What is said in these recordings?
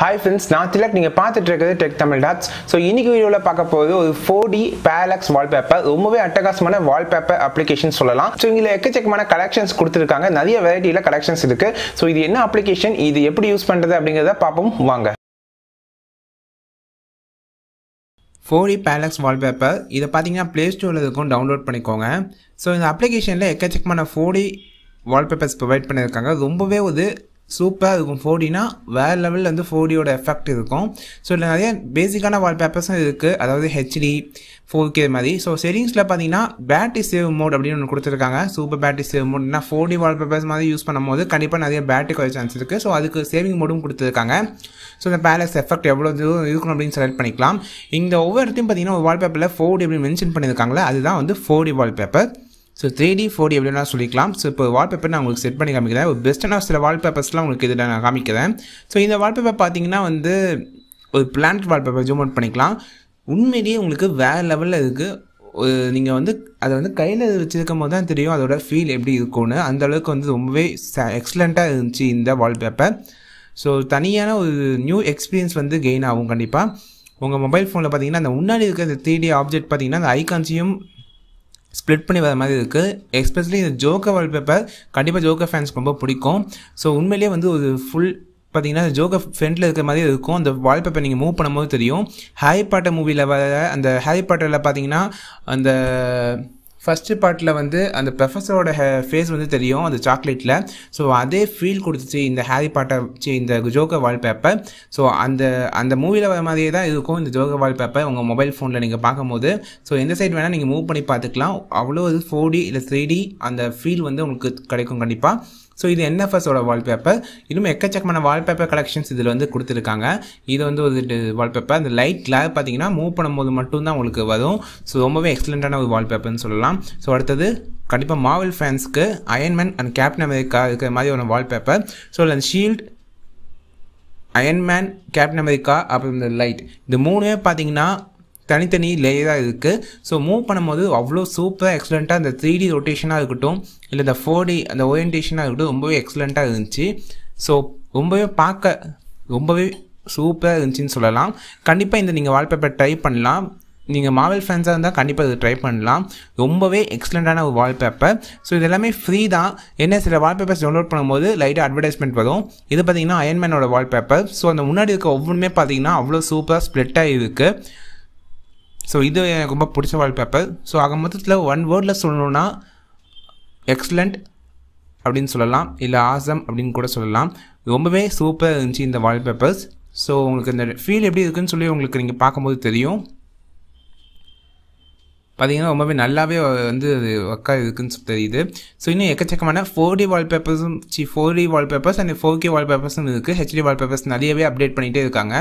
hi friends நான் திலக் நீங்கள் பார்த்துட்டு இருக்கிறது டெக் தமிழ் டாட்ஸ் ஸோ இன்றைக்கி வீடியோவில் பார்க்க போகிறது ஒரு ஃபோர் டி பேலக்ஸ் வால்பேப்பர் ரொம்பவே அட்டகாசமான வால்பேப்பர் அப்ளிகேஷன் சொல்லலாம் ஸோ இதில் எக்கச்சக்கமான கலெக்ஷன்ஸ் கொடுத்துருக்காங்க நிறைய வெரைட்டியில் கலெக்ஷன்ஸ் இருக்குது ஸோ இது என்ன அப்ளிகேஷன் இது எப்படி யூஸ் பண்ணுறது அப்படிங்கிறத பார்ப்போம் வாங்க ஃபோர் டி பேலக்ஸ் வால்பேப்பர் இதை பார்த்தீங்கன்னா ப்ளே ஸ்டோரில் இருக்கும் டவுன்லோட் பண்ணிக்கோங்க ஸோ இந்த அப்ளிகேஷனில் எக்கச்சக்கமான ஃபோர் டி வால்பேப்பர்ஸ் ப்ரொவைட் பண்ணியிருக்காங்க ரொம்பவே ஒரு சூப்பராக இருக்கும் ஃபோர்டினா வேறு லெவலில் வந்து ஃபோர்டியோட எஃபெக்ட் இருக்கும் ஸோ இல்லை நிறைய பேசிக்கான வால் பேப்பர்ஸும் இருக்குது அதாவது ஹெச்டி ஃபோர் கே மாதிரி ஸோ செட்டிங்ஸில் பார்த்தீங்கன்னா பேட்டரி சேவ் மோட் அப்படின்னு ஒன்று கொடுத்துருக்காங்க சூப்பர் பேட்டரி சேவ் மோட் என்ன ஃபோர்டி வால் பேப்பர்ஸ் மாதிரி யூஸ் பண்ணும்போது கண்டிப்பாக நிறைய பேட்டரி குறைய சான்ஸ் இருக்குது ஸோ அதுக்கு சேவிங் மோடும் கொடுத்துருக்காங்க ஸோ இந்த பேலஸ் எஃபெக்ட் எவ்வளோ தூரம் இருக்கணும் அப்படின்னு செலக்ட் பண்ணிக்கலாம் இந்த ஒவ்வொரு இடத்தையும் பார்த்தீங்கன்னா ஒரு வால் பேப்பரில் ஃபோர்டி அப்படின்னு மென்ஷன் பண்ணியிருக்காங்களே அதுதான் வந்து four D wall paper so three D four D எப்படின்னா சொல்லிக்கலாம் ஸோ இப்போ வால்பேப்பர் நான் உங்களுக்கு செட் பண்ணி காமிக்கிறேன் ஒரு பெஸ்ட்டான சில வால்பேப்பர்ஸ்லாம் உங்களுக்கு இதில் நான் காமிக்கிறேன் ஸோ இந்த வால்பேப்பர் பார்த்தீங்கன்னா வந்து ஒரு பிளான்ட் வால்பேப்பர் ஜூம் அவுட் பண்ணிக்கலாம் உண்மையிலேயே உங்களுக்கு வேறு லெவலில் இருக்குது நீங்கள் வந்து அதை வந்து கையில் வச்சுருக்கும் போது தான் தெரியும் அதோட ஃபீல் எப்படி இருக்கும்னு அந்தளவுக்கு வந்து ரொம்பவே எக்ஸலண்ட்டாக இருந்துச்சு இந்த வால்பேப்பர் ஸோ தனியான ஒரு நியூ எக்ஸ்பீரியன்ஸ் வந்து கெயின் ஆகும் கண்டிப்பாக உங்கள் மொபைல் ஃபோனில் பார்த்தீங்கன்னா அந்த முன்னாடி இருக்கிற த்ரீ டி ஆப்ஜெக்ட் பார்த்தீங்கன்னா அந்த ஐகான்ஸையும் ஸ்ப்ளிட் பண்ணி வர மாதிரி இருக்குது எஸ்பெஷலி இந்த ஜோக்கர் வால்பேப்பர் கண்டிப்பாக ஜோக்கர் ஃபேன்ஸ்க்கு ரொம்ப பிடிக்கும் ஸோ உண்மையிலேயே வந்து ஒரு ஃபுல் பார்த்தீங்கன்னா ஜோக்கர் ஃப்ரெண்டில் இருக்கிற மாதிரி இருக்கும் அந்த வால்பேப்பர் நீங்கள் மூவ் பண்ணும்போது தெரியும் ஹாரி பாட்டர் மூவியில் வர அந்த ஹாரி பாட்டரில் பார்த்தீங்கன்னா அந்த ஃபஸ்ட்டு பார்ட்டில் வந்து அந்த ப்ரொஃபஸரோட ஃபேஸ் வந்து தெரியும் அந்த சாக்லேட்டில் ஸோ அதே ஃபீல் கொடுத்துச்சு இந்த ஹாரி பாட்டை சி இந்த வால் வால்பேப்பர் ஸோ அந்த அந்த மூவியில் வர மாதிரியே தான் இருக்கும் இந்த வால் பேப்பர் உங்கள் மொபைல் ஃபோனில் நீங்கள் பார்க்கும்போது ஸோ எந்த சைட் வேணால் நீங்கள் மூவ் பண்ணி பார்த்துக்கலாம் அவ்வளோ இது ஃபோர் டி இல்லை த்ரீ டி அந்த ஃபீல் வந்து உங்களுக்கு கிடைக்கும் கண்டிப்பாக ஸோ இது என்எஃப்எஸோட வால்பேப்பர் இன்னும் எக்கச்சக்கமான வால்பேப்பர் கலெக்ஷன்ஸ் இதில் வந்து கொடுத்துருக்காங்க இது வந்து ஒரு வால்பேப்பர் அந்த லைட் கிளாப் பார்த்தீங்கன்னா மூவ் பண்ணும்போது மட்டும்தான் உங்களுக்கு வரும் ஸோ ரொம்பவே எக்ஸலண்ட்டான ஒரு வால்பேப்பர்னு சொல்லலாம் ஸோ அடுத்தது கண்டிப்பாக மாவல் ஃபேன்ஸ்க்கு அயன்மேன் அண்ட் கேப்டன் அமெரிக்கா இருக்கிற மாதிரி ஒரு வால்பேப்பர் ஸோ அந்த ஷீல்ட் அயன்மேன் கேப்டன் அமெரிக்கா அப்புறம் இந்த லைட் இந்த மூணுமே பார்த்தீங்கன்னா தனித்தனி லேயராக இருக்குது ஸோ மூவ் பண்ணும்போது அவ்வளோ சூப்பராக எக்ஸலண்ட்டாக அந்த த்ரீ டி ரொட்டேஷனாக இருக்கட்டும் இல்லை இந்த ஃபோர் டி அந்த ஓரியன்டேஷனாக இருக்கட்டும் ரொம்பவே எக்ஸலண்ட்டாக இருந்துச்சு ஸோ ரொம்பவே பார்க்க ரொம்பவே சூப்பராக இருந்துச்சுன்னு சொல்லலாம் கண்டிப்பாக இந்த நீங்கள் வால்பேப்பர் ட்ரை பண்ணலாம் நீங்கள் மாவல் ஃபேன்ஸாக இருந்தால் கண்டிப்பாக இது ட்ரை பண்ணலாம் ரொம்பவே எக்ஸலண்ட்டான ஒரு வால்பேப்பர் ஸோ இது எல்லாமே ஃப்ரீ தான் என்ன சில வால்பேப்பர்ஸ் டவுன்லோட் பண்ணும்போது லைட்டாக அட்வர்டைஸ்மெண்ட் வரும் இது பார்த்திங்கன்னா அயன்மேனோட வால்பேப்பர் ஸோ அந்த முன்னாடி இருக்க ஒவ்வொன்றுமே பார்த்திங்கன்னா அவ்வளோ சூப்பராக ஸ்ப்ளிட்டாக இருக்குது ஸோ இது எனக்கு ரொம்ப பிடிச்ச வால்பேப்பர் ஸோ ஆக மொத்தத்தில் ஒன் வேர்டில் சொல்லணுன்னா எக்ஸலண்ட் அப்படின்னு சொல்லலாம் இல்லை ஆசம் அப்படின்னு கூட சொல்லலாம் ரொம்பவே சூப்பராக இருந்துச்சு இந்த வால்பேப்பர்ஸ் ஸோ உங்களுக்கு இந்த ஃபீல் எப்படி இருக்குதுன்னு சொல்லி உங்களுக்கு நீங்கள் பார்க்கும்போது தெரியும் பார்த்தீங்கன்னா ரொம்பவே நல்லாவே வந்து அது ஒர்க்காக இருக்குதுன்னு தெரியுது ஸோ இன்னும் எக்கச்சக்கமான ஃபோர் டி வால்பேப்பர்ஸும் C four D wallpapers and four K வால்பேப்பர்ஸும் இருக்குது ஹெச்டி வால்பேப்பர்ஸ் நிறையவே அப்டேட் பண்ணிகிட்டே இருக்காங்க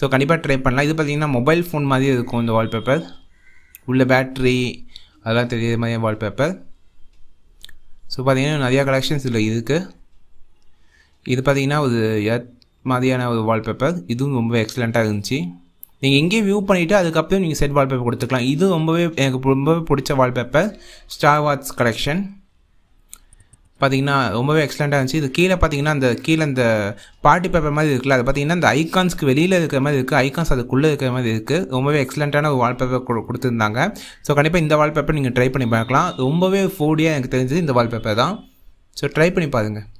ஸோ கண்டிப்பாக ட்ரை பண்ணலாம் இது பார்த்தீங்கன்னா மொபைல் ஃபோன் மாதிரி இருக்கும் இந்த வால்பேப்பர் உள்ள பேட்ரி அதெல்லாம் தெரியுற மாதிரி வால்பேப்பர் ஸோ பார்த்தீங்கன்னா நிறையா கலெக்ஷன்ஸ் இதில் இருக்குது இது பார்த்தீங்கன்னா ஒரு எத் மாதிரியான ஒரு வால்பேப்பர் இதுவும் ரொம்ப எக்ஸலண்ட்டாக இருந்துச்சு நீங்கள் இங்கேயே வியூ பண்ணிவிட்டு அதுக்கப்புறம் நீங்கள் செட் வால்பேப்பர் கொடுத்துக்கலாம் இது ரொம்பவே எனக்கு ரொம்பவே பிடிச்ச வால்பேப்பர் ஸ்டார் வாட்ஸ் கலெக்ஷன் பார்த்தீங்கன்னா ரொம்பவே எக்ஸலண்ட்டாக இருந்துச்சு இது கீழே பார்த்தீங்கன்னா அந்த கீழே அந்த பார்ட்டி பேப்பர் மாதிரி இருக்குல்ல அது பார்த்தீங்கன்னா அந்த ஐகான்ஸ்க்கு வெளியில் இருக்கிற மாதிரி இருக்குது ஐகான்ஸ் அதுக்குள்ளே இருக்கிற மாதிரி இருக்குது ரொம்பவே எக்ஸலண்ட்டான ஒரு வால்பேப்பர் கொடுத்துருந்தாங்க ஸோ கண்டிப்பாக இந்த வால்பேப்பர் நீங்கள் ட்ரை பண்ணி பார்க்கலாம் ரொம்பவே ஃபோடியாக எனக்கு தெரிஞ்சது இந்த வால்பேப்பர் தான் ஸோ ட்ரை பண்ணி பாருங்கள்